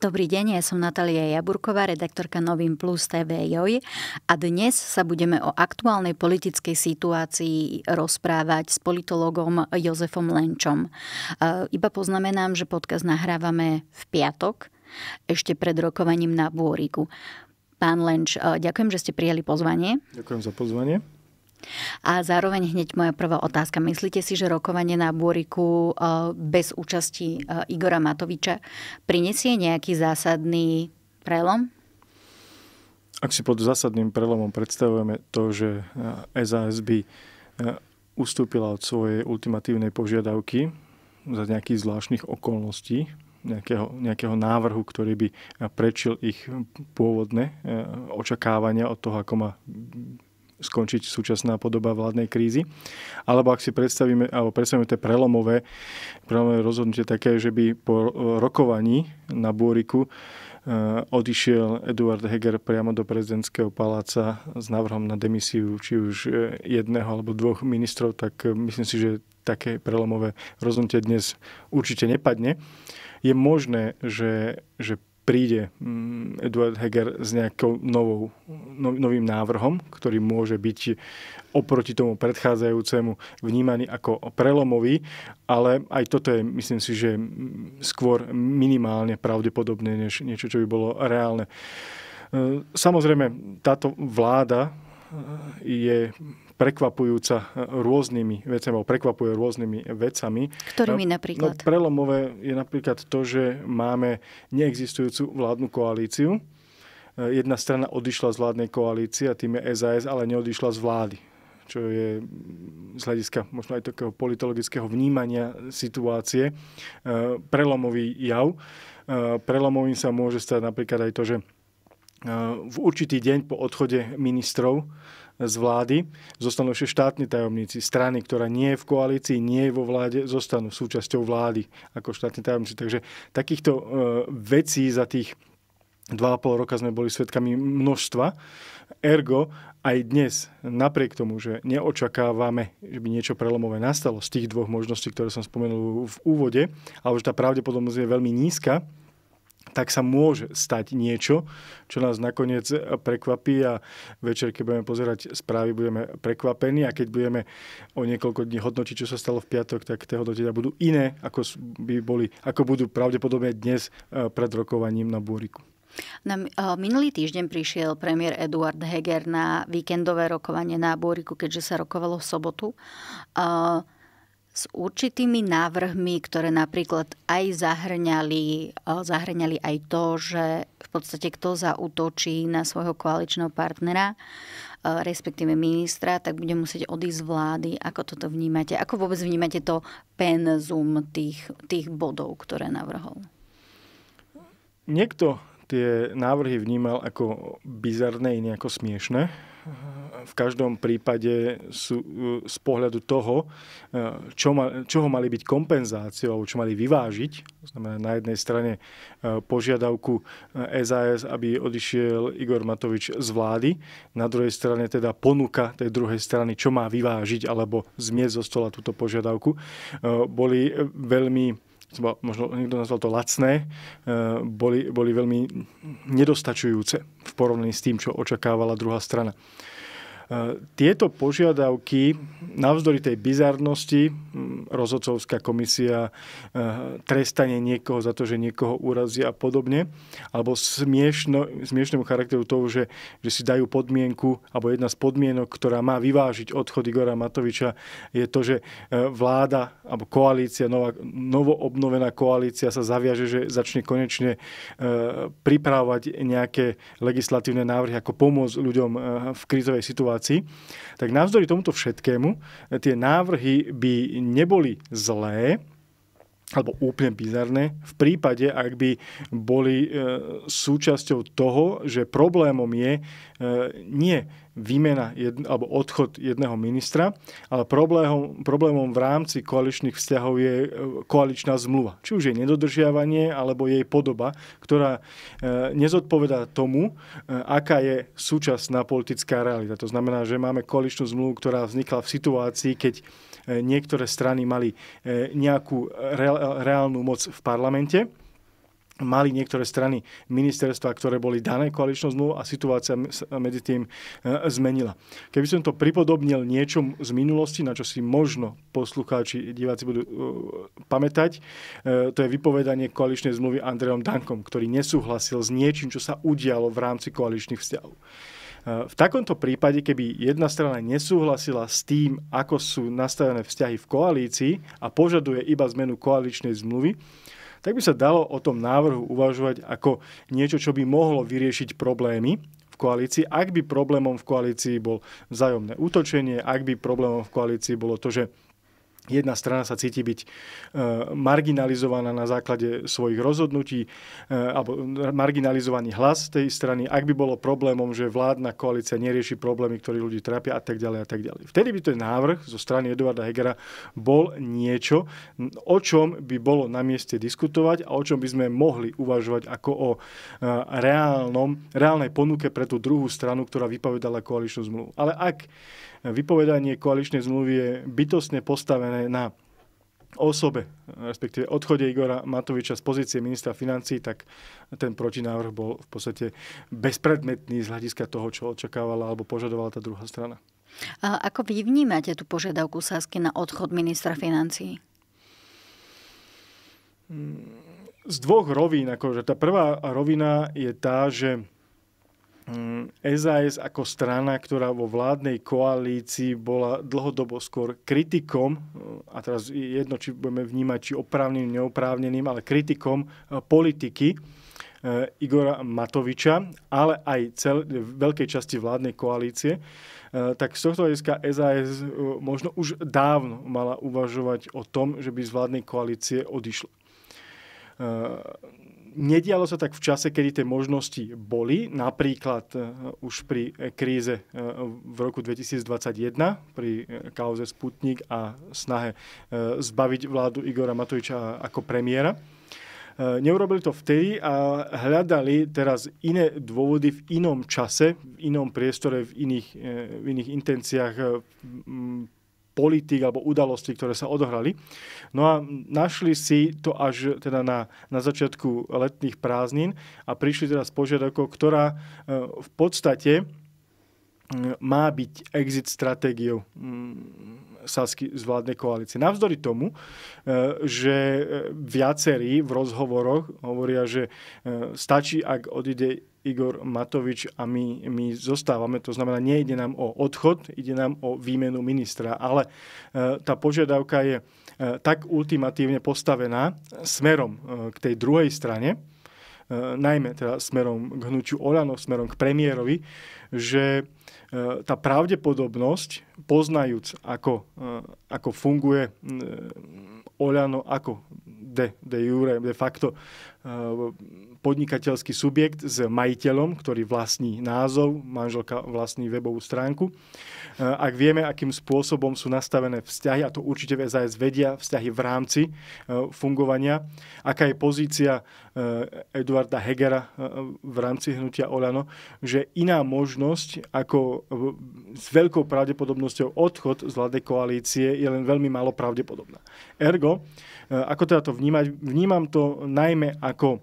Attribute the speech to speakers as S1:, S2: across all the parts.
S1: Dobrý deň, ja som Natália Jaburková, redaktorka Novým Plus TV Joj a dnes sa budeme o aktuálnej politickej situácii rozprávať s politologom Jozefom Lenčom. Iba poznamenám, že podcast nahrávame v piatok, ešte pred rokovaním na Bôriku. Pán Lenč, ďakujem, že ste prijali pozvanie.
S2: Ďakujem za pozvanie.
S1: A zároveň hneď moja prvá otázka. Myslíte si, že rokovanie na Bôriku e, bez účasti e, Igora Matoviča prinesie nejaký zásadný prelom?
S2: Ak si pod zásadným prelomom predstavujeme to, že e, SAS by ustúpila od svojej ultimatívnej požiadavky za nejakých zvláštnych okolností, nejakého, nejakého návrhu, ktorý by prečil ich pôvodné očakávania od toho, ako má skončiť súčasná podoba vládnej krízy. Alebo ak si predstavíme, alebo predstavíme tie prelomové, prelomové rozhodnutie také, že by po rokovaní na búriku e, odišiel Eduard Heger priamo do prezidentského paláca s návrhom na demisiu či už e, jedného alebo dvoch ministrov, tak e, myslím si, že také prelomové rozhodnutie dnes určite nepadne. Je možné, že, že príde mm, Eduard Heger s nejakou novou, no, novým návrhom, ktorý môže byť oproti tomu predchádzajúcemu vnímaný ako prelomový, ale aj toto je, myslím si, že skôr minimálne pravdepodobné, než niečo, čo by bolo reálne. E, samozrejme, táto vláda e, je prekvapujúca rôznymi vecami, alebo prekvapuje rôznymi vecami. Ktorými no, napríklad? No, prelomové je napríklad to, že máme neexistujúcu vládnu koalíciu. E, jedna strana odišla z vládnej koalície a tým je SAS, ale neodišla z vlády čo je z hľadiska možno aj takého politologického vnímania situácie e, prelomový jav. E, prelomovým sa môže stať napríklad aj to, že v určitý deň po odchode ministrov z vlády, zostanú ešte štátni tajomníci. Strany, ktorá nie je v koalícii, nie je vo vláde, zostanú súčasťou vlády ako štátni tajomníci. Takže takýchto e, vecí za tých 2,5 roka sme boli svetkami množstva. Ergo, aj dnes, napriek tomu, že neočakávame, že by niečo prelomové nastalo z tých dvoch možností, ktoré som spomenul v úvode, alebo že tá pravdepodobnosť je veľmi nízka, tak sa môže stať niečo, čo nás nakoniec e, prekvapí a večer, keď budeme pozerať správy, budeme prekvapení a keď budeme o niekoľko dní hodnotiť, čo sa stalo v piatok, tak tie hodnotenia budú iné, ako, by boli, ako budú pravdepodobne dnes e, pred rokovaním na Búriku.
S1: Na, e, minulý týždeň prišiel premiér Eduard Heger na víkendové rokovanie na Búriku, keďže sa rokovalo v sobotu. Uh, s určitými návrhmi, ktoré napríklad aj zahrňali, e, zahrňali aj to, že v podstate kto zautočí na svojho koaličného partnera, e, respektíve ministra, tak bude musieť odísť z vlády. Ako toto vnímate? Ako vôbec vnímate to penzum tých, tých bodov, ktoré navrhol?
S2: Niekto tie návrhy vnímal ako bizarné, iné ako smiešne v každom prípade sú z pohľadu toho, e, čo ma, čoho mali byť kompenzáciou, alebo čo mali vyvážiť. To znamená na jednej strane e, požiadavku SAS, e, aby odišiel Igor Matovič z vlády, na druhej strane teda ponuka tej druhej strany, čo má vyvážiť alebo zmieť zo stola túto požiadavku, boli veľmi to bolo, možno niekto nazval to lacné, e, boli, boli veľmi nedostačujúce v porovnaní s tým, čo očakávala druhá strana. E, tieto požiadavky, navzdory tej bizarnosti, rozhodcovská komisia, e, trestanie niekoho za to, že niekoho urazia a podobne, alebo smiešno, smiešnému charakteru toho, že, že si dajú podmienku, alebo jedna z podmienok, ktorá má vyvážiť odchod Igora Matoviča, je to, že e, vláda alebo koalícia, nová, novoobnovená koalícia sa zaviaže, že začne konečne pripravovať nejaké legislatívne návrhy, ako pomôcť ľuďom v krízovej situácii situácii, tak navzdory tomuto všetkému e, tie návrhy by neboli zlé, alebo úplne bizarné, v prípade, ak by boli e, súčasťou toho, že problémom je e, nie výmena jedn, alebo odchod jedného ministra, ale problémom, problémom v rámci koaličných vzťahov je e, koaličná zmluva. Či už je nedodržiavanie, alebo jej podoba, ktorá e, nezodpovedá tomu, e, aká je súčasná politická realita. To znamená, že máme koaličnú zmluvu, ktorá vznikla v situácii, keď E, niektoré strany mali e, nejakú reálnu moc v parlamente mali niektoré strany ministerstva, ktoré boli dané koaličnou zmluvou a situácia medzi tým e, zmenila. Keby som to pripodobnil niečom z minulosti, na čo si možno poslucháči, diváci budú pamätať, to je vypovedanie koaličnej zmluvy Andrejom Dankom, ktorý nesúhlasil s niečím, čo sa udialo v rámci koaličných vzťahov. Eh, v takomto prípade, keby jedna strana nesúhlasila s tým, ako sú nastavené vzťahy v koalícii a požaduje iba zmenu koaličnej zmluvy, tak by sa dalo o tom návrhu uvažovať ako niečo, čo by mohlo vyriešiť problémy v koalícii, ak by problémom v koalícii bol vzájomné útočenie, ak by problémom v koalícii bolo to, že Jedna strana sa cíti byť e, marginalizovaná na základe svojich rozhodnutí, e, alebo marginalizovaný hlas tej strany, ak by bolo problémom, že vládna koalícia nerieši problémy, ktorí ľudí trápia a tak ďalej a tak ďalej. Vtedy by ten návrh zo strany Eduarda Hegera bol niečo, o čom by bolo na mieste diskutovať a o čom by sme mohli uvažovať ako o e, reálnom, reálnej ponuke pre tú druhú stranu, ktorá vypovedala koaličnú zmluvu. Ale ak vypovedanie koaličnej zmluvy je bytostne postavené na osobe, respektíve odchode Igora Matoviča z pozície ministra financí, tak ten protinávrh bol v podstate bezpredmetný z hľadiska toho, čo očakávala alebo požadovala tá druhá strana.
S1: A ako vy vnímate tú požiadavku Sasky na odchod ministra financí?
S2: Mm, z dvoch rovín. Akože tá prvá rovina je tá, že SAS mm, ako strana, ktorá vo vládnej koalícii bola dlhodobo skôr kritikom, eh, a teraz jedno, či budeme vnímať, či oprávneným, neoprávneným, ale kritikom eh, politiky eh, Igora Matoviča, ale aj cel, veľkej časti vládnej koalície, tak z tohto hľadiska SAS možno už dávno mala uvažovať o tom, že by z vládnej koalície odišla nedialo sa tak v čase, kedy tie možnosti boli, napríklad e, už pri e, kríze e, v roku 2021, pri kauze Sputnik a snahe zbaviť vládu Igora Matoviča ako premiéra. Neurobili to vtedy a hľadali teraz iné dôvody v inom čase, v inom priestore, v iných, v iných intenciách, politik alebo udalosti, ktoré sa odohrali. No a našli si to až teda na, na začiatku letných prázdnin a prišli teda s požiadavkou, ktorá e, v podstate má byť exit stratégiou Sasky z vládnej koalície. Navzdory tomu, e, že e, viacerí v rozhovoroch hovoria, že stačí, ak odíde Igor Matovič a my, my zostávame. To znamená, nejde nám o odchod, ide nám o výmenu ministra. Ale e, tá požiadavka je e, tak ultimatívne postavená smerom e, k tej druhej strane, najmä teda smerom k hnutiu Olano, smerom k premiérovi, že tá pravdepodobnosť, poznajúc, ako, ako funguje Olano, ako de, de jure, de facto podnikateľský subjekt s majiteľom, ktorý vlastní názov, manželka vlastní webovú stránku. Eh, ak vieme, akým spôsobom sú nastavené vzťahy, a to určite SAS vedia, vzťahy v rámci eh, fungovania, aká je pozícia eh, Eduarda Hegera v rámci hnutia Olano, že iná možnosť ako s veľkou pravdepodobnosťou odchod z vládnej koalície je len veľmi málo pravdepodobná. Ergo, ako teda to vnímať? Vnímam to najmä ako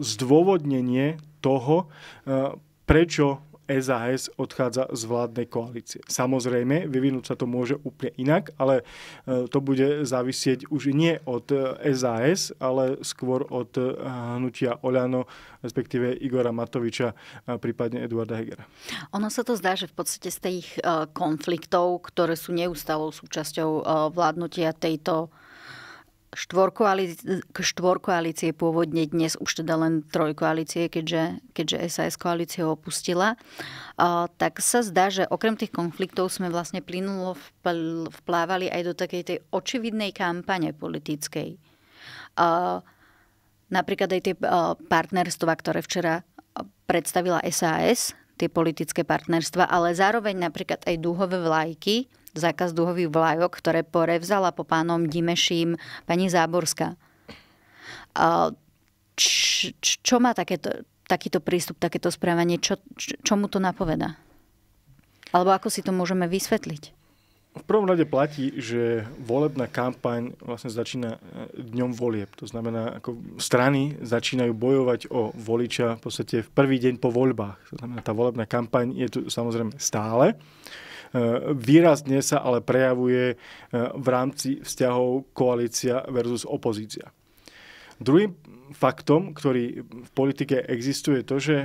S2: zdôvodnenie toho, e, prečo SAS odchádza z vládnej koalície. Samozrejme, vyvinúť sa to môže úplne inak, ale e, to bude závisieť už nie od SAS, e, ale skôr od hnutia Oľano, respektíve Igora Matoviča, a prípadne Eduarda Hegera.
S1: Ono sa to zdá, že v podstate z tých konfliktov, ktoré sú neustálou súčasťou vládnutia tejto štvorkoalície pôvodne dnes už teda len trojkoalície, keďže, keďže SAS koalíciu opustila, tak sa zdá, že okrem tých konfliktov sme vlastne plynulo vplávali aj do takej tej očividnej kampane politickej. Napríklad aj tie partnerstva, ktoré včera predstavila SAS, tie politické partnerstva, ale zároveň napríklad aj dúhové vlajky zákaz duhových vlajok, ktoré porevzala po pánom Dimeším pani Záborská. A č, čo má takéto, takýto prístup, takéto správanie? Čo, čo mu to napoveda? Alebo ako si to môžeme vysvetliť?
S2: V prvom rade platí, že volebná kampaň vlastne začína e, dňom volieb. To znamená, ako strany začínajú bojovať o voliča v podstate v prvý deň po voľbách. To znamená, tá volebná kampaň je tu samozrejme stále. Eh, výrazne sa ale prejavuje eh, v rámci vzťahov koalícia versus opozícia. Druhým faktom, ktorý v politike existuje, to, že,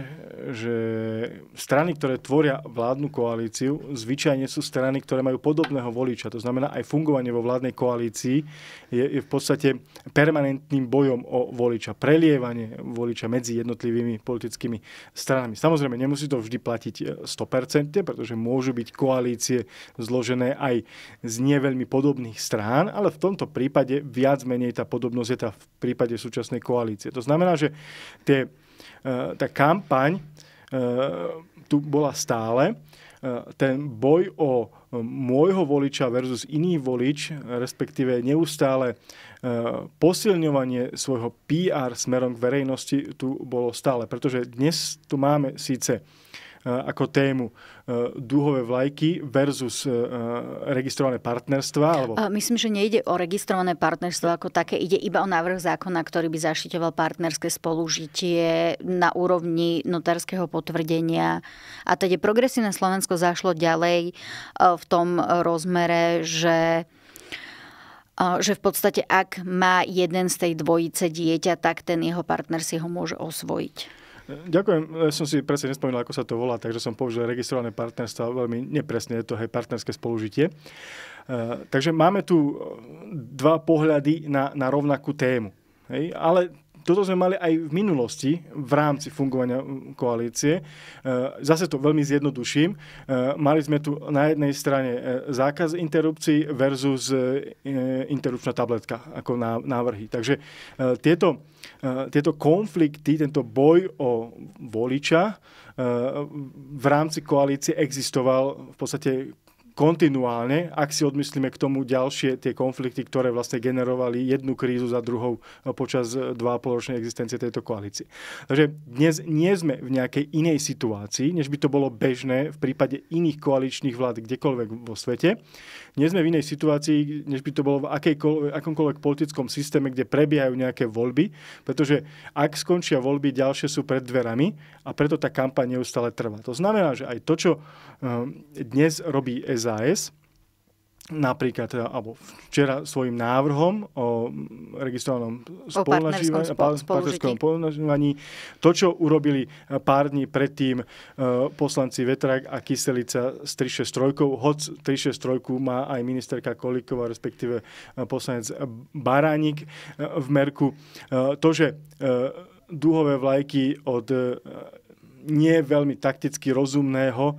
S2: že strany, ktoré tvoria vládnu koalíciu, zvyčajne sú strany, ktoré majú podobného voliča. To znamená, aj fungovanie vo vládnej koalícii je, je v podstate permanentným bojom o voliča, prelievanie voliča medzi jednotlivými politickými stranami. Samozrejme, nemusí to vždy platiť 100%, e, pretože môžu byť koalície zložené aj z neveľmi podobných strán, ale v tomto prípade viac menej tá podobnosť je tá v prípade súčasnej koalície. To znamená, že tie, e, tá kampaň e, tu bola stále. E, ten boj o môjho voliča versus iný volič, respektíve neustále posilňovanie svojho PR smerom k verejnosti tu bolo stále. Pretože dnes tu máme síce E, ako tému e, dúhové vlajky versus e, registrované partnerstva? Alebo...
S1: Myslím, že nejde o registrované partnerstvo ako také. Ide iba o návrh zákona, ktorý by zaštiťoval partnerské spolužitie na úrovni notárskeho potvrdenia. A teda progresívne Slovensko zašlo ďalej v tom rozmere, že že v podstate ak má jeden z tej dvojice dieťa, tak ten jeho partner si ho môže osvojiť. Ďakujem,
S2: ja e, som si presne nespomínal, ako sa to volá, takže som použil registrované partnerstva, veľmi nepresne je to hej, partnerské spolužitie. E, takže máme tu e, dva pohľady na, na rovnakú tému. Hej, ale toto sme mali aj v minulosti v rámci fungovania koalície. E, zase to veľmi zjednoduším. E, mali sme tu na jednej strane e, zákaz interrupcií versus interrupčná tabletka ako návrhy. Takže tieto, tieto konflikty, tento boj o voliča v rámci koalície existoval v podstate kontinuálne, ak si odmyslíme k tomu ďalšie tie konflikty, ktoré vlastne generovali jednu krízu za druhou e, počas 2,5 e, ročnej existencie tejto koalície. Takže dnes nie sme v nejakej inej situácii, než by to bolo bežné v prípade iných koaličných vlád kdekoľvek vo svete. Nie sme v inej situácii, než by to bolo v akomkoľvek politickom systéme, kde prebiehajú nejaké voľby, pretože ak skončia voľby, ďalšie sú pred dverami a preto tá kampaň neustále trvá. To znamená, že aj to, čo e, dnes robí SAS napríklad, e, alebo včera svojim návrhom o registrovanom spolnažívaní, spolunažívaní, to, čo urobili e, pár dní predtým e, poslanci Vetrak a Kyselica s 363, hoc 363 má aj ministerka Kolíková, respektíve poslanec Baránik v Merku. To, že duhové vlajky od nie veľmi takticky rozumného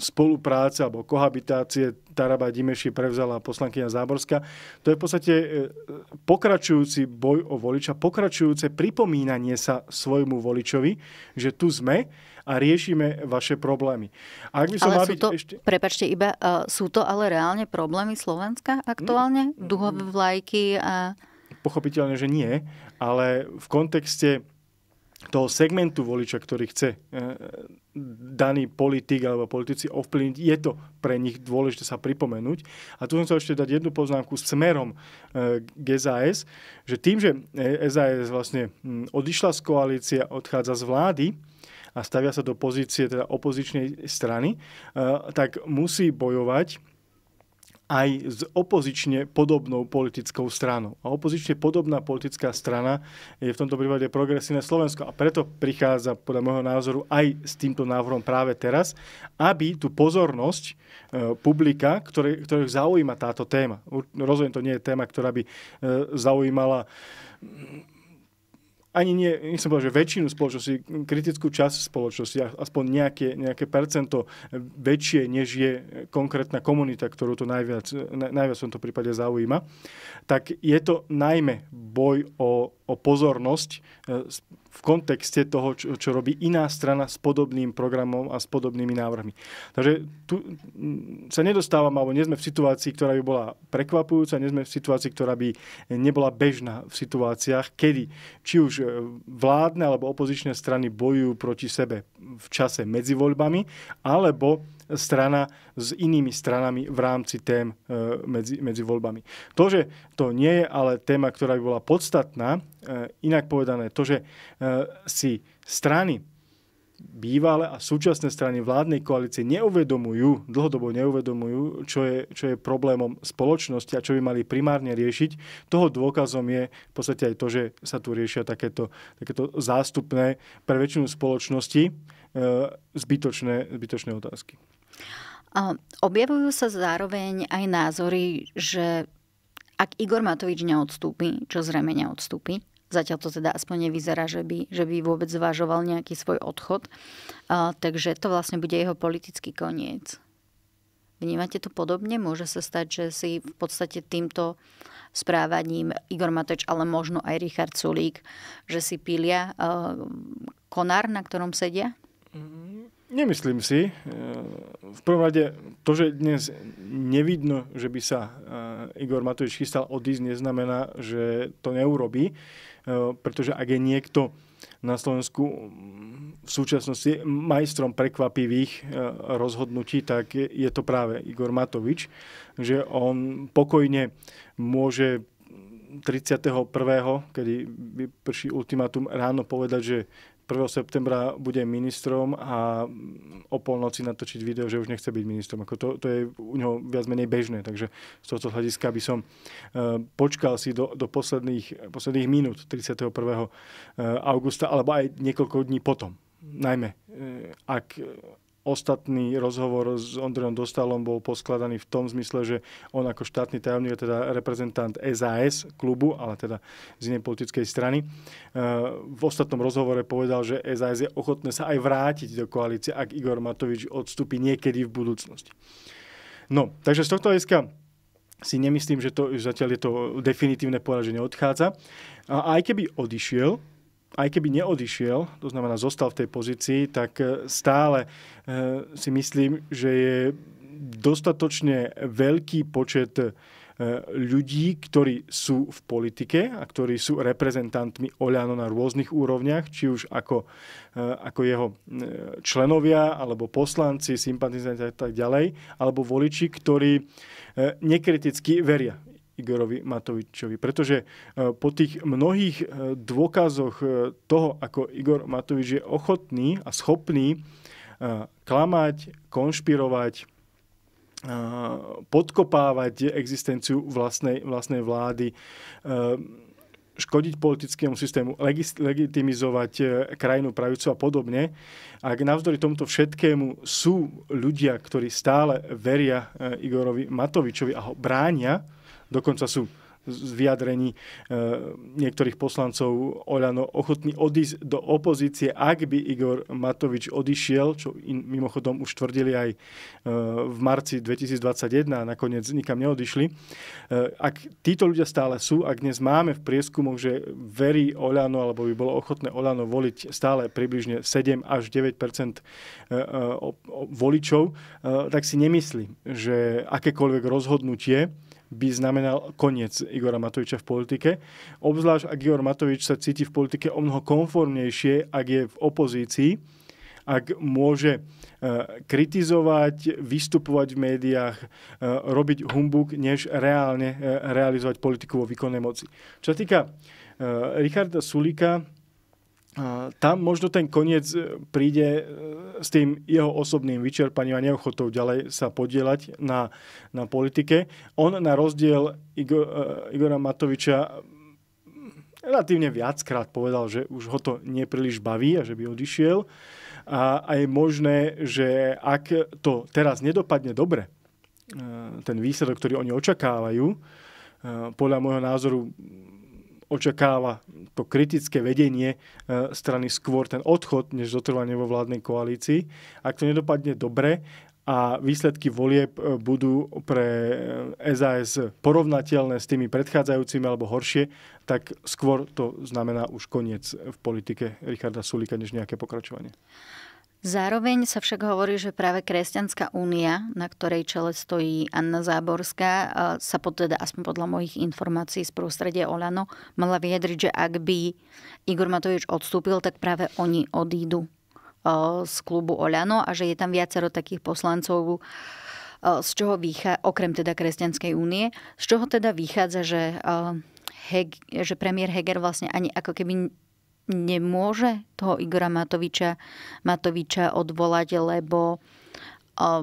S2: spolupráce alebo kohabitácie Taraba Dimeši prevzala poslankyňa Záborská. To je v podstate e, pokračujúci boj o voliča, pokračujúce pripomínanie sa svojmu voličovi, že tu sme a riešime vaše problémy. A ak by som ale sú to, ešte...
S1: prepačte, iba uh, sú to ale reálne problémy Slovenska aktuálne? Mm. Duhové vlajky a...
S2: Pochopiteľne, že nie, ale v kontexte toho segmentu voliča, ktorý chce e, daný politik alebo politici ovplyvniť, je to pre nich dôležité sa pripomenúť. A tu som chcel ešte dať jednu poznámku smerom e, k SAS, že tým, že SAS vlastne odišla z koalície, odchádza z vlády, a stavia sa do pozície teda opozičnej strany, e, tak musí bojovať aj s opozične podobnou politickou stranou. A opozične podobná politická strana je v tomto prípade progresívne Slovensko. A preto prichádza, podľa môjho názoru, aj s týmto návrhom práve teraz, aby tú pozornosť e, publika, ktoré, ktorých zaujíma táto téma. Rozhodne to nie je téma, ktorá by e, zaujímala ani nie, som povedal, že väčšinu spoločnosti, kritickú časť spoločnosti, aspoň nejaké, nejaké percento väčšie, než je konkrétna komunita, ktorú to najviac, najviac v tomto prípade zaujíma, tak je to najmä boj o o pozornosť e, v kontexte toho, čo, čo robí iná strana s podobným programom a s podobnými návrhmi. Takže tu mm, sa nedostávame, alebo nie sme v situácii, ktorá by bola prekvapujúca, nie sme v situácii, ktorá by nebola bežná v situáciách, kedy či už e, vládne alebo opozičné strany bojujú proti sebe v čase medzi voľbami, alebo strana s inými stranami v rámci tém e, medzi, medzi voľbami. To, že to nie je ale téma, ktorá by bola podstatná, e, inak povedané, to, že e, si strany bývalé a súčasné strany vládnej koalície neuvedomujú, dlhodobo neuvedomujú, čo je, čo je problémom spoločnosti a čo by mali primárne riešiť. Toho dôkazom je v podstate aj to, že sa tu riešia takéto, takéto zástupné pre väčšinu spoločnosti e, zbytočné, zbytočné otázky.
S1: Objavujú sa zároveň aj názory, že ak Igor Matovič neodstúpi, čo zrejme neodstúpi, zatiaľ to teda aspoň nevyzerá, že by, že by vôbec zvažoval nejaký svoj odchod, takže to vlastne bude jeho politický koniec. Vnímate to podobne? Môže sa stať, že si v podstate týmto správaním Igor Matovič, ale možno aj Richard Sulík, že si pilia konár, na ktorom sedia?
S2: Mm, nemyslím si v prvom rade to, že dnes nevidno, že by sa eh, Igor Matovič chystal odísť, neznamená, že to neurobí, eh, pretože ak je niekto na Slovensku mm, v súčasnosti majstrom prekvapivých eh, rozhodnutí, tak je to práve Igor Matovič, že on pokojne môže 31., kedy vyprší ultimátum, ráno povedať, že 1. septembra bude ministrom a o polnoci natočiť video, že už nechce byť ministrom. Ako to, to je u neho viac menej bežné, takže z tohto hľadiska by som e, počkal si do, do posledných, posledných minút 31. E, augusta alebo aj niekoľko dní potom. Najmä, e, ak, ostatný rozhovor s Ondrejom Dostalom bol poskladaný v tom zmysle, že on ako štátny tajomník, teda reprezentant SAS klubu, ale teda z inej politickej strany, eh, v ostatnom rozhovore povedal, že SAS je ochotné sa aj vrátiť do koalície, ak Igor Matovič odstúpi niekedy v budúcnosti. No, takže z tohto hľadiska si nemyslím, že to zatiaľ je to definitívne poraženie odchádza. A aj keby odišiel, aj keby neodišiel, to znamená zostal v tej pozícii, tak e, stále e, si myslím, že je dostatočne veľký počet e, ľudí, ktorí sú v politike a ktorí sú reprezentantmi Oľano na rôznych úrovniach, či už ako, ako jeho členovia, alebo poslanci, sympatizanti a tak ďalej, alebo voliči, ktorí nekriticky veria Igorovi Matovičovi. Pretože e, po tých mnohých e, dôkazoch e, toho, ako Igor Matovič je ochotný a schopný klamať, konšpirovať, podkopávať existenciu vlastnej, vlastnej vlády, škodiť politickému systému, legitimizovať krajinu pravicu a podobne. Ak navzdory tomuto všetkému sú ľudia, ktorí stále veria Igorovi Matovičovi a ho bránia, Dokonca sú z vyjadrení e, niektorých poslancov Oľano ochotní odísť do opozície, ak by Igor Matovič odišiel, čo in, mimochodom už tvrdili aj e, v marci 2021 a nakoniec nikam neodišli. E, ak títo ľudia stále sú, ak dnes máme v prieskumoch, že verí Oľano, alebo by bolo ochotné Oľano voliť stále približne 7 až 9 e, e, voličov, e, tak si nemyslím, že akékoľvek rozhodnutie by znamenal koniec Igora Matoviča v politike. Obzvlášť, ak Igor Matovič sa cíti v politike o mnoho konformnejšie, ak je v opozícii, ak môže e, kritizovať, vystupovať v médiách, e, robiť humbuk, než reálne e, realizovať politiku vo výkonnej moci. Čo sa týka Richarda Sulika, tam možno ten koniec e, príde e, s tým jeho osobným vyčerpaním a neochotou ďalej sa podielať na, na politike. On na rozdiel uh, Igora Matoviča mm, relatívne viackrát povedal, že už ho to nepríliš baví a že by odišiel. A, a je možné, že ak to teraz nedopadne dobre, ten výsledok, ktorý oni očakávajú, podľa môjho názoru očakáva to kritické vedenie eh, strany skôr ten odchod, než zotrvanie vo vládnej koalícii. Ak to nedopadne dobre a výsledky volieb eh, budú pre SAS eh, porovnateľné s tými predchádzajúcimi alebo horšie, tak skôr to znamená už koniec v politike Richarda Sulika, než nejaké pokračovanie.
S1: Zároveň sa však hovorí, že práve Kresťanská únia, na ktorej čele stojí Anna Záborská, sa pod, teda aspoň podľa mojich informácií z prostredia Olano mala vyjadriť, že ak by Igor Matovič odstúpil, tak práve oni odídu z klubu Olano a že je tam viacero takých poslancov, z čoho vychádza, okrem teda Kresťanskej únie, z čoho teda vychádza, že Heg, že premiér Heger vlastne ani ako keby nemôže toho Igora Matoviča, Matoviča odvolať, lebo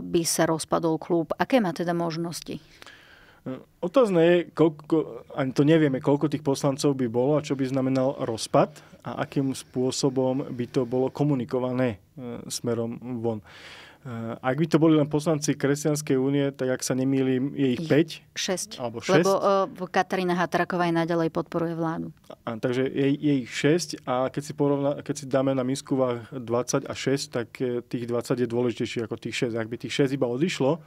S1: by sa rozpadol klub. Aké má teda možnosti? E,
S2: otázne je, koľko, ani to nevieme, koľko tých poslancov by bolo a čo by znamenal rozpad a akým spôsobom by to bolo komunikované e, smerom von. Eh, ak by to boli len poslanci Kresťanskej únie, tak ak sa nemýlim, je ich 5? 6. Alebo 6. Lebo
S1: uh, Katarína Hatraková aj naďalej podporuje vládu.
S2: A, takže je, je ich 6 a keď si, porovna, keď si dáme na misku 20 a 6, tak eh, tých 20 je dôležitejší ako tých 6. Ak by tých 6 iba odišlo,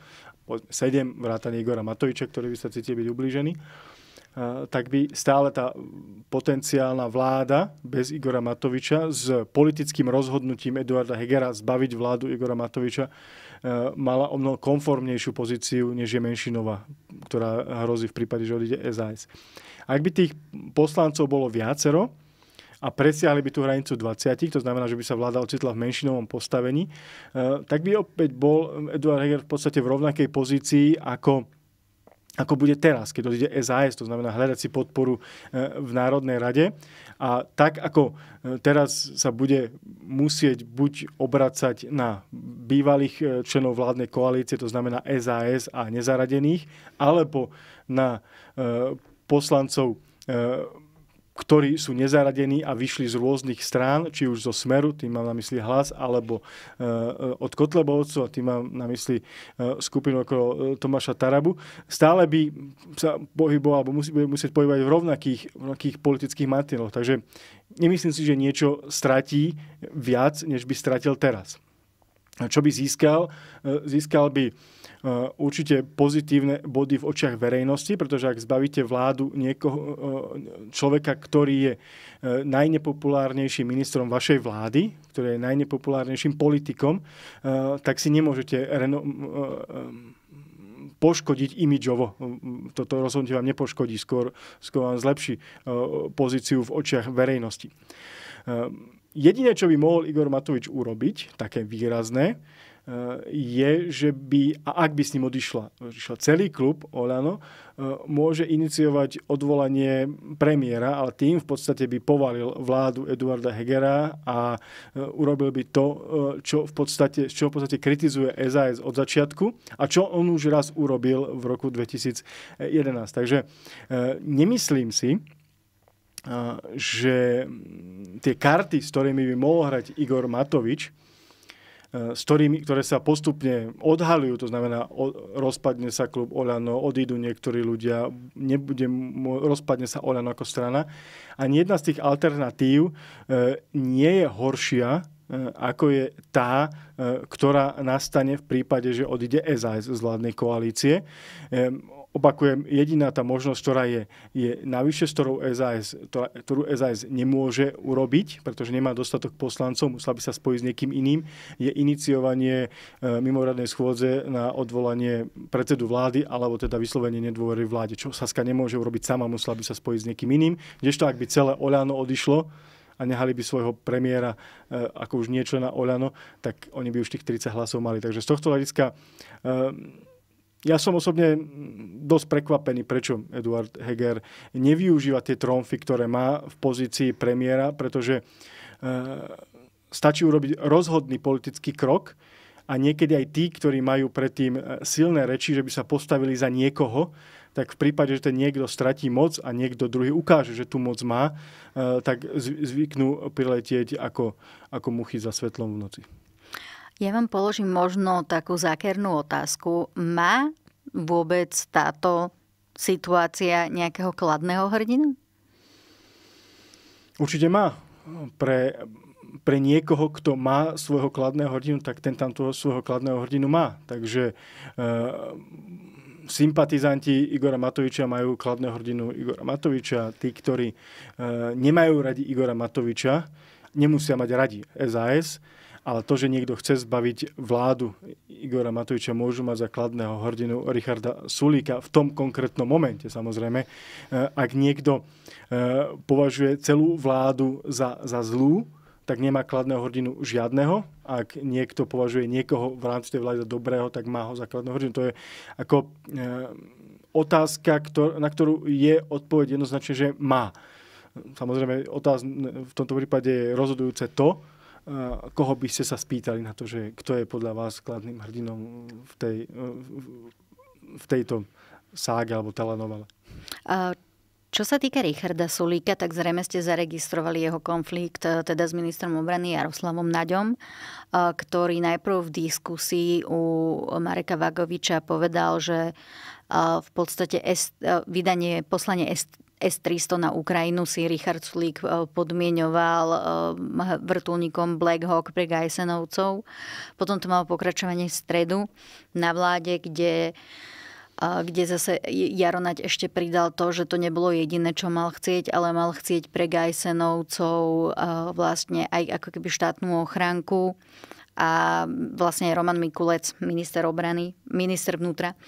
S2: 7 vrátane Igora Matoviča, ktorý by sa cítil byť ublížený, tak by stále tá potenciálna vláda bez Igora Matoviča s politickým rozhodnutím Eduarda Hegera zbaviť vládu Igora Matoviča e, mala o mnoho konformnejšiu pozíciu, než je menšinová, ktorá hrozí v prípade, že odíde SAS. Ak by tých poslancov bolo viacero, a presiahli by tú hranicu 20, to znamená, že by sa vláda ocitla v menšinovom postavení, e, tak by opäť bol Eduard Heger v podstate v rovnakej pozícii ako ako bude teraz, keď odíde SAS, to znamená hľadať si podporu e, v Národnej rade. A tak ako e, teraz sa bude musieť buď obracať na bývalých e, členov vládnej koalície, to znamená SAS a nezaradených, alebo na poslancov ktorí sú nezaradení a vyšli z rôznych strán, či už zo Smeru, tým mám na mysli hlas, alebo e, e, od Kotlebovcu, a tým mám na mysli e, skupinu okolo Tomáša Tarabu, stále by sa pohyboval, alebo musí, musieť pohybovať v rovnakých, rovnakých politických mantineloch. Takže nemyslím si, že niečo stratí viac, než by stratil teraz. Čo by získal? Získal by Eh, určite pozitívne body v očiach verejnosti, pretože ak zbavíte vládu niekoho, eh, človeka, ktorý je eh, najnepopulárnejším ministrom vašej vlády, ktorý je najnepopulárnejším politikom, tak si nemôžete reno- poškodiť imidžovo. Toto rozhodnutie vám nepoškodí, skôr, skôr vám zlepší pozíciu v očiach verejnosti. Jediné, čo by mohol Igor Matovič urobiť, také výrazné, Eh, je, že by, a ak by s ním odišla, odišla celý klub Olano, eh, môže iniciovať odvolanie premiéra, ale tým v podstate by povalil vládu Eduarda Hegera a eh, urobil by to, čo v podstate, čo v podstate kritizuje SAS od začiatku a čo on už raz urobil v roku 2011. Takže nemyslím si, že tie karty, s ktorými by mohol hrať Igor Matovič, s ktorými, ktoré sa postupne odhalujú, to znamená, o, rozpadne sa klub Olano, odídu niektorí ľudia, nebude, rozpadne sa Olano ako strana. Ani jedna z tých alternatív e, nie je horšia, e, ako je tá, e, ktorá nastane v prípade, že odíde SAS z vládnej koalície. E, opakujem, jediná tá možnosť, ktorá je, je navyše, s ktorou SAS, ktorú SAS nemôže urobiť, pretože nemá dostatok poslancov, musela by sa spojiť s niekým iným, je iniciovanie e, mimoradnej schôdze na odvolanie predsedu vlády, alebo teda vyslovenie nedôvery vláde, čo Saska nemôže urobiť sama, musela by sa spojiť s niekým iným. Kdežto, ak by celé Oľano odišlo, a nehali by svojho premiéra e, ako už nie člena Oľano, tak oni by už tých 30 hlasov mali. Takže z tohto hľadiska e, ja som osobne dosť prekvapený, prečo Eduard Heger nevyužíva tie tromfy, ktoré má v pozícii premiéra, pretože eh, stačí urobiť rozhodný politický krok a niekedy aj tí, ktorí majú predtým eh, silné reči, že by sa postavili za niekoho, tak v prípade, že ten niekto stratí moc a niekto druhý ukáže, že tu moc má, eh, tak zvyknú priletieť ako, ako muchy za svetlom v noci.
S1: Ja vám položím možno takú zákernú otázku. Má vôbec táto situácia nejakého kladného hrdinu?
S2: Určite má. Pre, pre niekoho, kto má svojho kladného hrdinu, tak ten tam toho svojho kladného hrdinu má. Takže e, sympatizanti Igora Matoviča majú kladného hrdinu Igora Matoviča. Tí, ktorí e, nemajú radi Igora Matoviča, nemusia mať radi SAS ale to, že niekto chce zbaviť vládu Igora Matoviča, môžu mať za kladného hrdinu Richarda Sulíka v tom konkrétnom momente, samozrejme. E, ak niekto e, považuje celú vládu za, za zlú, tak nemá kladného hrdinu žiadneho. Ak niekto považuje niekoho v rámci tej vlády za dobrého, tak má ho za kladného hrdinu. To je ako e, otázka, na ktorú je odpoveď jednoznačne, že má. Samozrejme, otázka v tomto prípade je rozhodujúce to, Eh, koho by ste sa spýtali na to, že kto je podľa vás skladným hrdinom v, tej, eh, v tejto ságe alebo telenovele?
S1: A eh, čo sa týka Richarda Sulíka, tak zrejme ste zaregistrovali jeho konflikt teda s ministrom obrany Jaroslavom Naďom, ktorý najprv v diskusii u Mareka Vagoviča povedal, že v podstate est, vydanie, poslanie est, s-300 na Ukrajinu si Richard Sulík e, podmienoval e, vrtulníkom Black Hawk pre Gajsenovcov. Potom to malo pokračovanie v stredu na vláde, kde e, kde zase Jaronať ešte pridal to, že to nebolo jediné, čo mal chcieť, ale mal chcieť pre Gajsenovcov vlastne aj ako keby štátnu ochránku a vlastne Roman Mikulec, minister obrany, minister vnútra,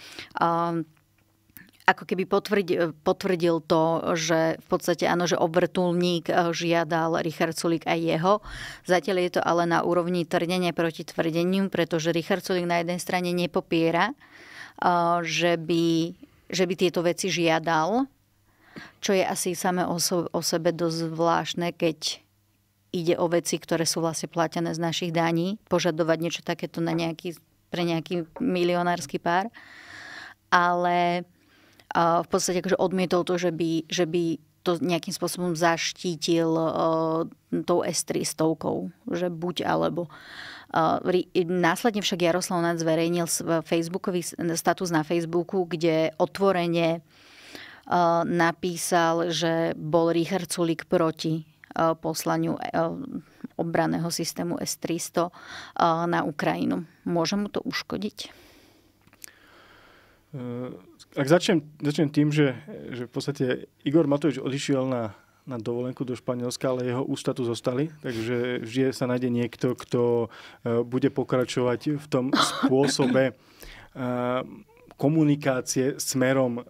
S1: ako keby potvrdil, potvrdil to, že v podstate áno, že obvrtulník eh, žiadal Richard Sulik aj jeho. Zatiaľ je to ale na úrovni tvrdenia proti tvrdeniu, pretože Richard Sulik na jednej strane nepopiera, eh, že by, že by tieto veci žiadal, čo je asi samé o, o sebe dosť zvláštne, keď ide o veci, ktoré sú vlastne platené z našich daní, požadovať niečo takéto na nejaký, pre nejaký milionársky pár. Ale v podstate akože odmietol to, že by, že by to nejakým spôsobom zaštítil e, tou S300, že buď alebo. E, následne však Jaroslav Nad zverejnil facebookový status na Facebooku, kde otvorene e, napísal, že bol Richard Sulik proti poslaniu obraného systému S-300 na Ukrajinu. Môže mu to uškodiť?
S2: Ak začnem, začnem tým, že, že v podstate Igor Matovič odišiel na, na dovolenku do Španielska, ale jeho ústa tu zostali, takže vždy sa nájde niekto, kto e, bude pokračovať v tom spôsobe e, komunikácie smerom e,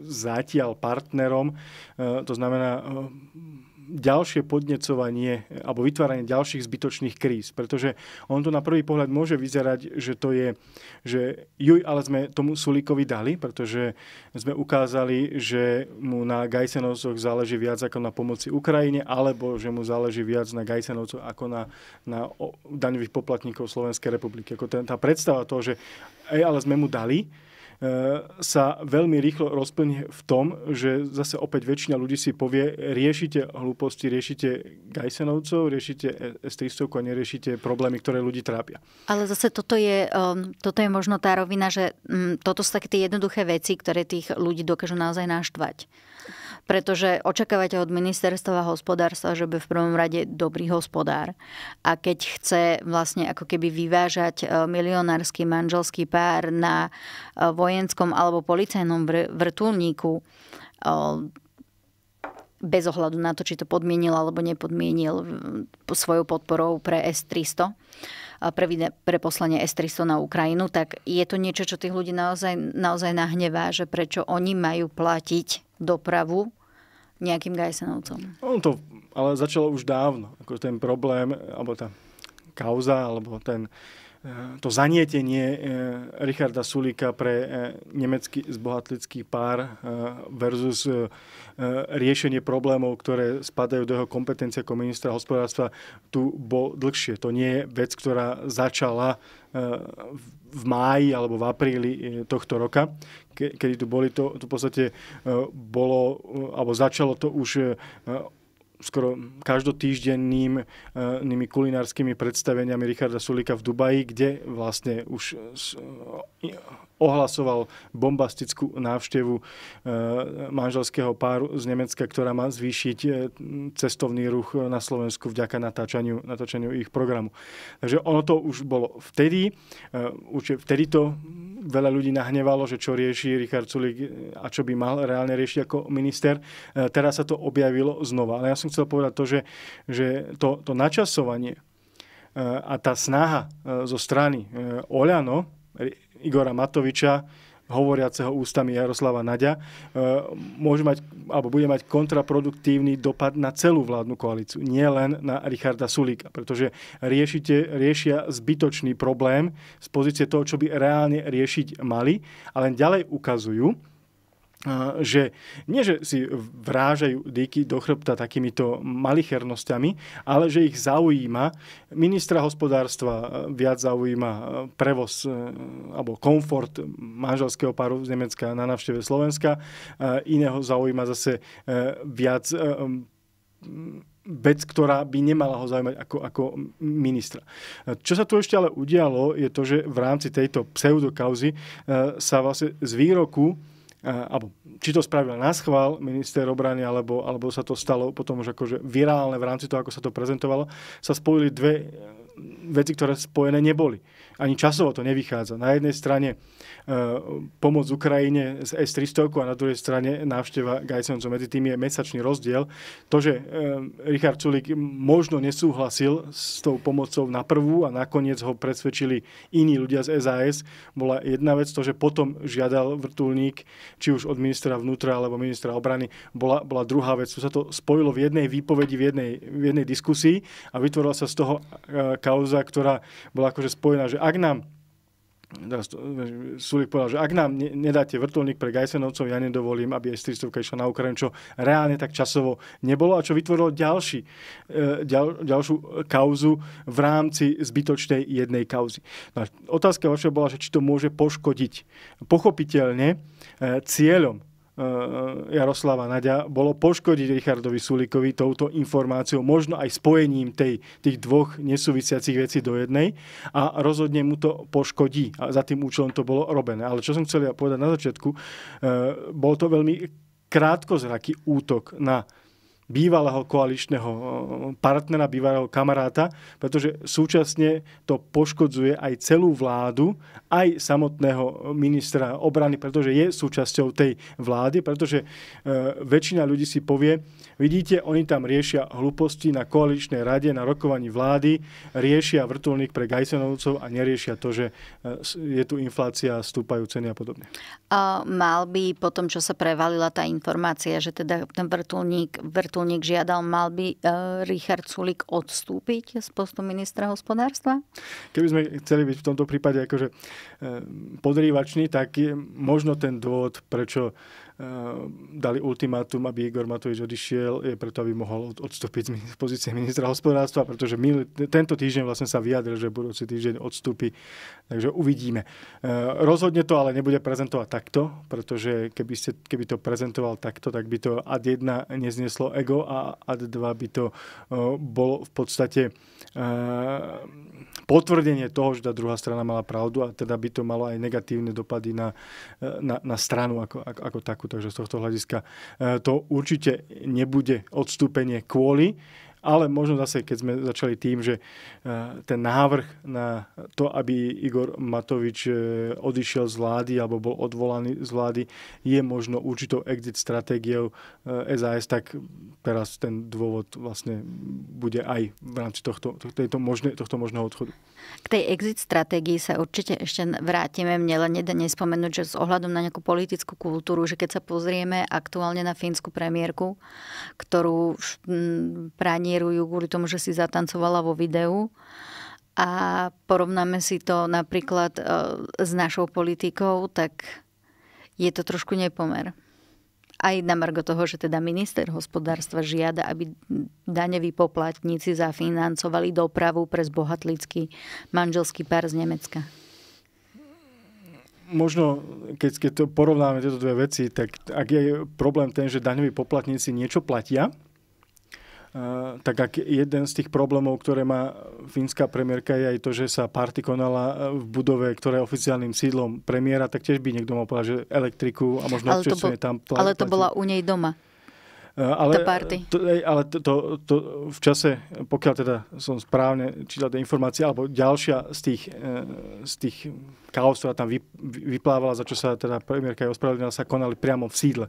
S2: zatiaľ partnerom, to znamená ďalšie podnecovanie alebo vytváranie ďalších zbytočných kríz. Pretože on to na prvý pohľad môže vyzerať, že to je, že juj, ale sme tomu Sulíkovi dali, pretože sme ukázali, že mu na Gajsenovcoch záleží viac ako na pomoci Ukrajine, alebo že mu záleží viac na Gajsenovcoch ako na, na daňových poplatníkov Slovenskej republiky. Ako tá, tá predstava toho, že ej, ale sme mu dali, E, sa veľmi rýchlo rozplní v tom, že zase opäť väčšina ľudí si povie, riešite hlúposti, riešite Gajsenovcov, riešite e, S-300 a neriešite problémy, ktoré ľudí trápia.
S1: Ale zase toto je, um, toto je možno tá rovina, že mm, toto sú také tie jednoduché veci, ktoré tých ľudí dokážu naozaj naštvať pretože očakávate od ministerstva hospodárstva, že by v prvom rade dobrý hospodár. A keď chce vlastne ako keby vyvážať e, milionársky manželský pár na e, vojenskom alebo policajnom vrtulníku, e, bez ohľadu na to, či to podmienil alebo nepodmienil svojou podporou pre S-300, pre, pre poslanie S-300 na Ukrajinu, tak je to niečo, čo tých ľudí naozaj, naozaj nahnevá, že prečo oni majú platiť dopravu nejakým Gajsenovcom?
S2: On to ale začalo už dávno. Ako ten problém, alebo tá kauza, alebo ten, to zanietenie e, Richarda Sulika pre e, nemecký zbohatlický pár e, versus riešenie problémov, ktoré spadajú do jeho kompetencie ako ministra hospodárstva, tu bol dlhšie. To nie je vec, ktorá začala v máji alebo v apríli tohto roka, kedy tu boli, to, to v podstate bolo, alebo začalo to už skoro každotýždennými eh, kulinárskymi predstaveniami Richarda Sulika v Dubaji, kde vlastne už ohlasoval bombastickú návštevu eh, manželského páru z Nemecka, ktorá má zvýšiť eh, cestovný ruch na Slovensku vďaka natáčaniu, natáčaniu ich programu. Takže ono to už bolo vtedy. Eh, už vtedy to veľa ľudí nahnevalo, že čo rieši Richard Sulik a čo by mal reálne riešiť ako minister. Teraz sa to objavilo znova. Ale ja som chcel povedať to, že, že to, to načasovanie a tá snaha zo strany Oľano, Igora Matoviča, hovoriaceho ústami Jaroslava Naďa, e, môže mať, alebo bude mať kontraproduktívny dopad na celú vládnu koalíciu, len na Richarda Sulíka, pretože riešite, riešia zbytočný problém z pozície toho, čo by reálne riešiť mali, ale ďalej ukazujú, že nie, že si vrážajú dýky do chrbta takýmito malichernosťami, ale že ich zaujíma ministra hospodárstva, e, viac zaujíma e, prevoz e, alebo komfort manželského páru z Nemecka na návšteve Slovenska, iného zaujíma zase viac vec, ktorá by nemala ho zaujímať ako, ako ministra. Čo sa tu ešte ale udialo, je to, že v rámci tejto pseudokauzy sa vlastne z výroku alebo či to spravil na schvál minister obrany, alebo, alebo sa to stalo potom už akože virálne v rámci toho, ako sa to prezentovalo, sa spojili dve veci, ktoré spojené neboli. Ani časovo to nevychádza. Na jednej strane e, pomoc Ukrajine z S-300 a na druhej strane návšteva Gajsencu. Medzi tým je mesačný rozdiel. To, že e, Richard Sulik možno nesúhlasil s tou pomocou na prvú a nakoniec ho presvedčili iní ľudia z SAS, bola jedna vec. To, že potom žiadal vrtulník, či už od ministra vnútra alebo ministra obrany, bola, bola druhá vec. Tu sa to spojilo v jednej výpovedi, v jednej, v jednej diskusii a vytvorila sa z toho e, kauza teda, ktorá bola akože spojená, že ak nám Sulik povedal, že ak nám nedáte vrtulník pre Gajsenovcov, ja nedovolím, aby S-300 išla na Ukrajinu, čo reálne tak časovo nebolo a čo vytvorilo ďalší, e, ďal, ďalšiu kauzu v rámci zbytočnej jednej kauzy. No otázka vaša bola, že či to môže poškodiť. Pochopiteľne e, cieľom Eh, Jaroslava Nadia bolo poškodiť Richardovi Sulikovi touto informáciou, možno aj spojením tej, tých dvoch nesúvisiacich vecí do jednej a rozhodne mu to poškodí. A za tým účelom to bolo robené. Ale čo som chcel ja povedať na začiatku, eh, bol to veľmi krátkozraký útok na bývalého koaličného eh, partnera, bývalého kamaráta, pretože súčasne to poškodzuje aj celú vládu, aj samotného ministra obrany, pretože je súčasťou tej vlády, pretože eh, väčšina ľudí si povie, vidíte, oni tam riešia hluposti na koaličnej rade, na rokovaní vlády, riešia vrtulník pre Gajsenovcov a neriešia to, že eh, je tu inflácia,
S1: stúpajú ceny a podobne. A mal by potom, čo sa prevalila tá informácia, že teda ten vrtulník, vrtulník Vrtulník žiadal, mal by e, Richard Sulik odstúpiť z postu ministra hospodárstva?
S2: Keby sme chceli byť v tomto prípade akože e, podrývačný, tak je možno ten dôvod, prečo Ehm, dali ultimátum, aby Igor Matovič odišiel, je preto, aby mohol odstúpiť z pozície ministra hospodárstva, pretože my, tento týždeň vlastne sa vyjadril, že budúci týždeň odstúpi, takže uvidíme. Ehm, rozhodne to ale nebude prezentovať takto, pretože keby, ste, keby to prezentoval takto, tak by to ad jedna neznieslo ego a ad dva by to ehm, bolo v podstate Ehm, potvrdenie toho, že tá druhá strana mala pravdu a teda by to malo aj negatívne dopady na, e, na, na stranu ako, ako, ako takú. Takže z tohto hľadiska e, to určite nebude odstúpenie kvôli ale možno zase, keď sme začali tým, že e, ten návrh na to, aby Igor Matovič e, odišiel z vlády alebo bol odvolaný z vlády, je možno určitou exit stratégiou SAS, e, tak teraz ten dôvod vlastne bude aj v rámci tohto, tejto možné, tohto možného odchodu.
S1: K tej exit stratégii sa určite ešte vrátime. Mne len nedá nespomenúť, že s ohľadom na nejakú politickú kultúru, že keď sa pozrieme aktuálne na fínsku premiérku, ktorú práni zabanierujú kvôli tomu, že si zatancovala vo videu a porovnáme si to napríklad e, s našou politikou, tak je to trošku nepomer. Aj na margo toho, že teda minister hospodárstva žiada, aby daňoví poplatníci zafinancovali dopravu pre zbohatlický manželský pár z Nemecka
S2: možno, keď, keď to porovnáme tieto dve veci, tak ak je problém ten, že daňoví poplatníci niečo platia, tak ak jeden z tých problémov, ktoré má fínska premiérka, je aj to, že sa party konala e, v budove, ktorá je oficiálnym sídlom premiéra, tak tiež by niekto mal povedať, že elektriku a možno občasne bol, tam platí. Ale to bola u nej doma. E, ale, to, e, ale to, to, to v čase, pokiaľ teda som správne čítal tie informácie, alebo ďalšia z tých, z tých kaos, ktorá tam vyplávala, za čo sa teda premiérka aj ospravedlnila, sa konali priamo v sídle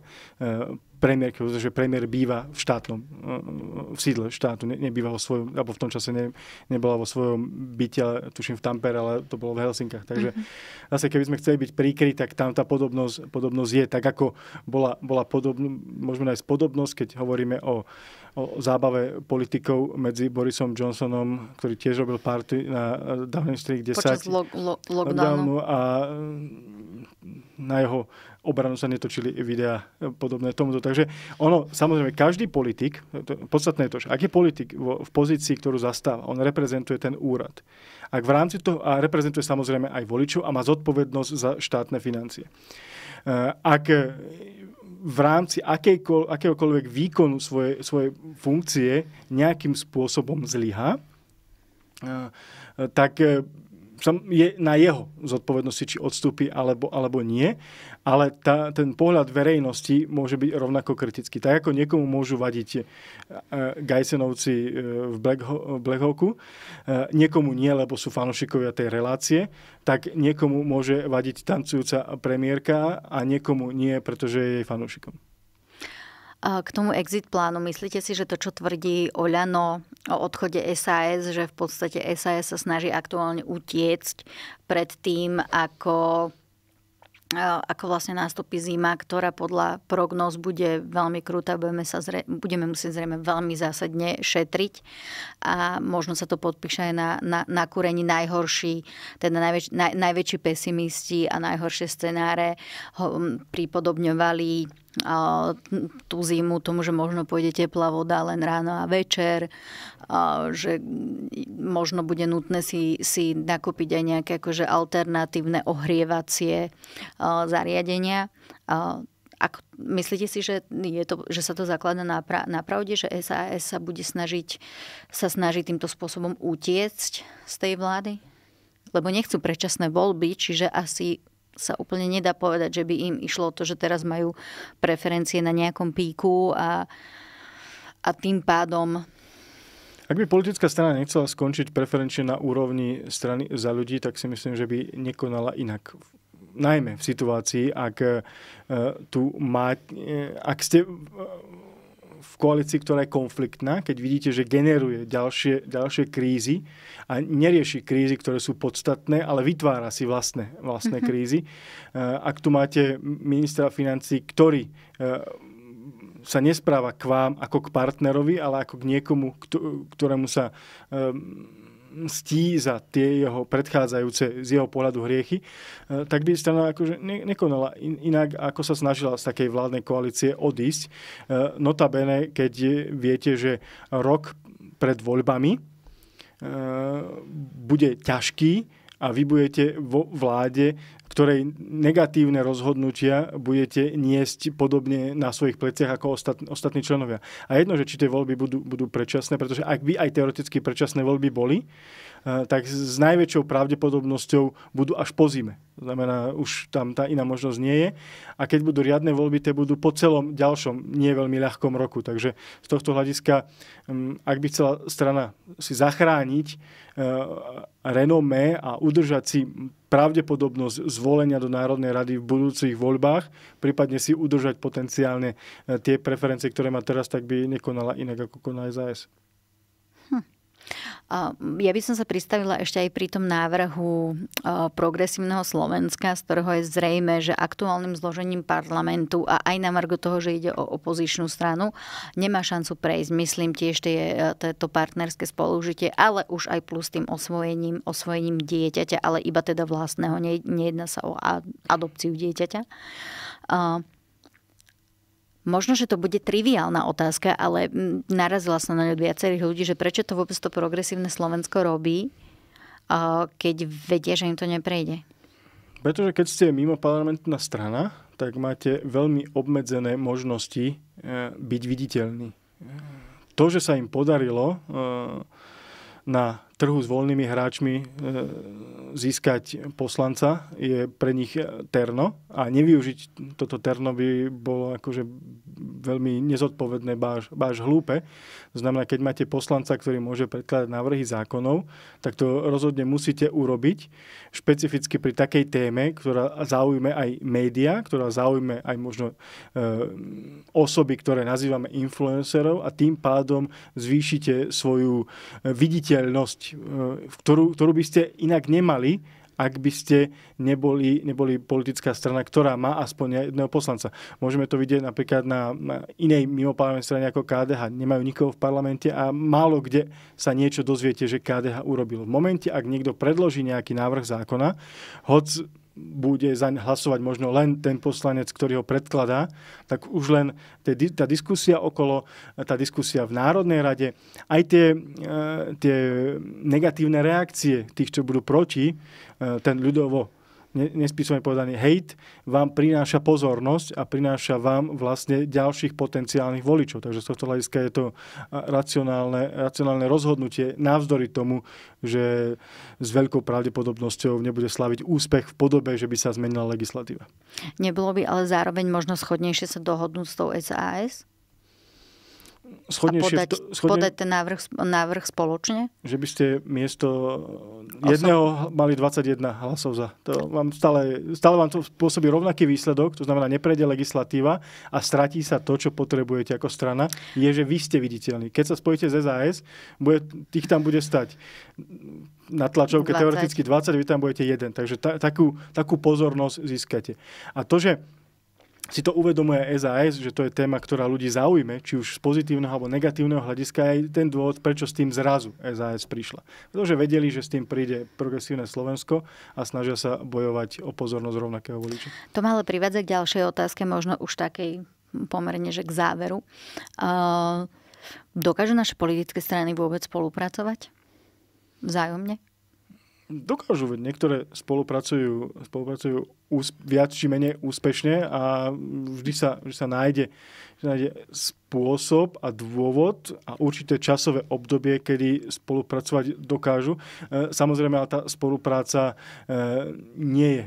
S2: premiérke, pretože premiér býva v štátnom, eh, v sídle štátu, ne, nebýva vo svojom, alebo v tom čase ne, nebola vo svojom byte, ale tuším v Tampere, ale to bolo v Helsinkách. Takže mm-hmm. zase keby sme chceli byť príkry, tak tam tá podobnosť, podobnosť je tak, ako bola, bola podobná, môžeme nájsť podobnosť, keď hovoríme o, o zábave politikov medzi Borisom Johnsonom, ktorý tiež robil party na eh, Downing Street 10. Počas lo- lo- lockdownu a na jeho obranu sa netočili videá e, podobné tomuto. Takže ono, samozrejme, každý politik, e, to, podstatné je to, že ak je politik vo, v pozícii, ktorú zastáva, on reprezentuje ten úrad. Ak v rámci toho, a reprezentuje samozrejme aj voličov a má zodpovednosť za štátne financie. E, ak v rámci akéhokoľvek výkonu svojej, svoje funkcie nejakým spôsobom zlyha, tak je na jeho zodpovednosti, či odstúpi alebo, alebo nie, ale tá, ten pohľad verejnosti môže byť rovnako kritický. Tak ako niekomu môžu vadiť e, Gajsenovci e, v Black, Black Hawku, e, niekomu nie, lebo sú fanúšikovia tej relácie, tak niekomu môže vadiť tancujúca premiérka a niekomu nie, pretože je jej fanúšikom.
S1: K tomu exit plánu, myslíte si, že to, čo tvrdí Oľano o odchode SAS, že v podstate SAS sa snaží aktuálne utiecť pred tým, ako ako vlastne nástupí zima, ktorá podľa prognóz bude veľmi krutá, budeme, sa zre, budeme musieť zrejme veľmi zásadne šetriť a možno sa to podpíše aj na, na, na kúrení najhorší, teda najväč, naj, najväčší pesimisti a najhoršie scenáre ho pripodobňovali tú zimu tomu, že možno pôjde teplá voda len ráno a večer, že možno bude nutné si, si nakúpiť aj nejaké akože alternatívne ohrievacie zariadenia. Ak, myslíte si, že, je to, že sa to zaklada na, pra, na pravde, že SAS sa bude snažiť, sa snažiť týmto spôsobom utiecť z tej vlády? Lebo nechcú predčasné voľby, čiže asi sa úplne nedá povedať, že by im išlo to, že teraz majú preferencie na nejakom píku a, a tým pádom
S2: ak by politická strana nechcela skončiť preferenčne na úrovni strany za ľudí, tak si myslím, že by nekonala inak najmä v situácii, ak eh, tu má, eh, ak ste v koalícii, ktorá je konfliktná, keď vidíte, že generuje ďalšie, ďalšie krízy a nerieši krízy, ktoré sú podstatné, ale vytvára si vlastné, vlastné mm-hmm. krízy. Eh, ak tu máte ministra financí, ktorý eh, sa nespráva k vám ako k partnerovi, ale ako k niekomu, ktorému sa eh, mstí za tie jeho predchádzajúce z jeho pohľadu hriechy, e, tak by strana akože nekonala inak, ako sa snažila z takej vládnej koalície odísť. E, notabene, keď viete, že rok pred voľbami e, bude ťažký a vy budete vo vláde ktorej negatívne rozhodnutia budete niesť podobne na svojich pleciach ako ostat, ostatní členovia. A jedno, že či tie voľby budú, budú predčasné, pretože ak by aj teoreticky predčasné voľby boli, Eh, tak s najväčšou pravdepodobnosťou budú až po zime. To znamená, už tam tá iná možnosť nie je. A keď budú riadne voľby, tie budú po celom ďalšom nie veľmi ľahkom roku. Takže z tohto hľadiska, mm, ak by chcela strana si zachrániť eh, renomé a udržať si pravdepodobnosť zvolenia do Národnej rady v budúcich voľbách, prípadne si udržať potenciálne eh, tie preferencie, ktoré má teraz, tak by nekonala inak, ako konala SAS.
S1: Ja by som sa pristavila ešte aj pri tom návrhu e, progresívneho Slovenska, z ktorého je zrejme, že aktuálnym zložením parlamentu a aj na margo toho, že ide o opozičnú stranu, nemá šancu prejsť. Myslím tiež e, to partnerské spolužitie, ale už aj plus tým osvojením, osvojením dieťaťa, ale iba teda vlastného. Nejedná sa o adopciu dieťaťa. Možno, že to bude triviálna otázka, ale mm, narazila som na ňu viacerých ľudí, že prečo to vôbec to progresívne Slovensko robí, keď vedia, že im to neprejde.
S2: Pretože keď ste mimo parlamentná strana, tak máte veľmi obmedzené možnosti e, byť viditeľní. E, to, že sa im podarilo e, na trhu s voľnými hráčmi e, získať poslanca je pre nich terno a nevyužiť toto terno by bolo akože veľmi nezodpovedné, báž, báž hlúpe. To znamená, keď máte poslanca, ktorý môže predkladať návrhy zákonov, tak to rozhodne musíte urobiť špecificky pri takej téme, ktorá zaujme aj média, ktorá zaujme aj možno e, osoby, ktoré nazývame influencerov a tým pádom zvýšite svoju e, viditeľnosť ktorú, ktorú by ste inak nemali, ak by ste neboli, neboli politická strana, ktorá má aspoň jedného poslanca. Môžeme to vidieť napríklad na, na inej parlamentnej strane ako KDH. Nemajú nikoho v parlamente a málo kde sa niečo dozviete, že KDH urobil. V momente, ak niekto predloží nejaký návrh zákona, hoď bude zaň hlasovať možno len ten poslanec, ktorý ho predkladá, tak už len tá diskusia okolo, tá diskusia v Národnej rade, aj tie, e, tie negatívne reakcie tých, čo budú proti, e, ten ľudovo nespísovne povedaný hejt, vám prináša pozornosť a prináša vám vlastne ďalších potenciálnych voličov. Takže z tohto hľadiska je to racionálne, racionálne rozhodnutie navzdory tomu, že s veľkou pravdepodobnosťou nebude slaviť úspech v podobe, že by sa zmenila legislatíva.
S1: Nebolo by ale zároveň možno schodnejšie sa dohodnúť s tou SAS?
S2: schodnejšie... A podať, to, schodne, podať
S1: ten návrh, návrh spoločne?
S2: Že by ste miesto jedného mali 21 hlasov za. To vám stále, stále vám to spôsobí rovnaký výsledok, to znamená, neprejde legislatíva a stratí sa to, čo potrebujete ako strana, je, že vy ste viditeľní. Keď sa spojíte z SAS, bude, tých tam bude stať na tlačovke 20. teoreticky 20, vy tam budete jeden. Takže ta, takú, takú pozornosť získate. A to, že si to uvedomuje SAS, že to je téma, ktorá ľudí zaujme, či už z pozitívneho alebo negatívneho hľadiska, aj ten dôvod, prečo s tým zrazu SAS prišla. Pretože vedeli, že s tým príde progresívne Slovensko a snažia sa bojovať o pozornosť rovnakého
S1: voliča. To ma ale privádza k ďalšej otázke, možno už takej pomerne, že k záveru. Uh, dokážu naše politické strany vôbec spolupracovať? Vzájomne?
S2: Dokážu, veď niektoré spolupracujú, spolupracujú ús- viac či menej úspešne a vždy sa, vždy sa nájde, vždy nájde spôsob a dôvod a určité časové obdobie, kedy spolupracovať dokážu. E, samozrejme, ale tá spolupráca e, nie je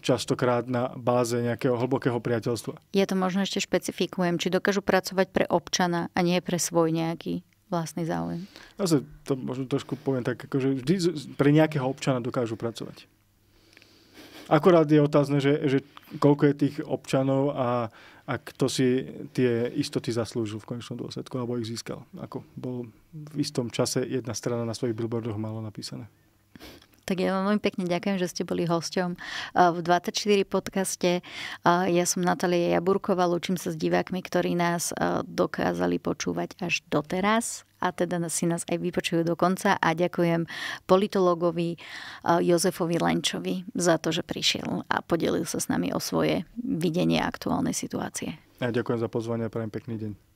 S2: častokrát na báze nejakého hlbokého priateľstva.
S1: Ja to možno ešte špecifikujem, či dokážu pracovať pre občana a nie pre svoj nejaký vlastný záujem.
S2: Ja sa to možno trošku poviem tak, akože vždy pre nejakého občana dokážu pracovať. Akorát je otázne, že, že koľko je tých občanov a, a kto si tie istoty zaslúžil v konečnom dôsledku alebo ich získal. Ako bol v istom čase jedna strana na svojich billboardoch malo napísané.
S1: Tak ja vám veľmi pekne ďakujem, že ste boli hosťom eh, v 24 podcaste. Eh, ja som Natália Jaburková, učím sa s divákmi, ktorí nás eh, dokázali počúvať až doteraz a teda si nás aj vypočujú do konca a ďakujem politologovi Jozefovi Lenčovi za to, že prišiel a podelil sa s nami o svoje videnie aktuálnej situácie.
S2: Ja ďakujem za pozvanie a prajem pekný deň.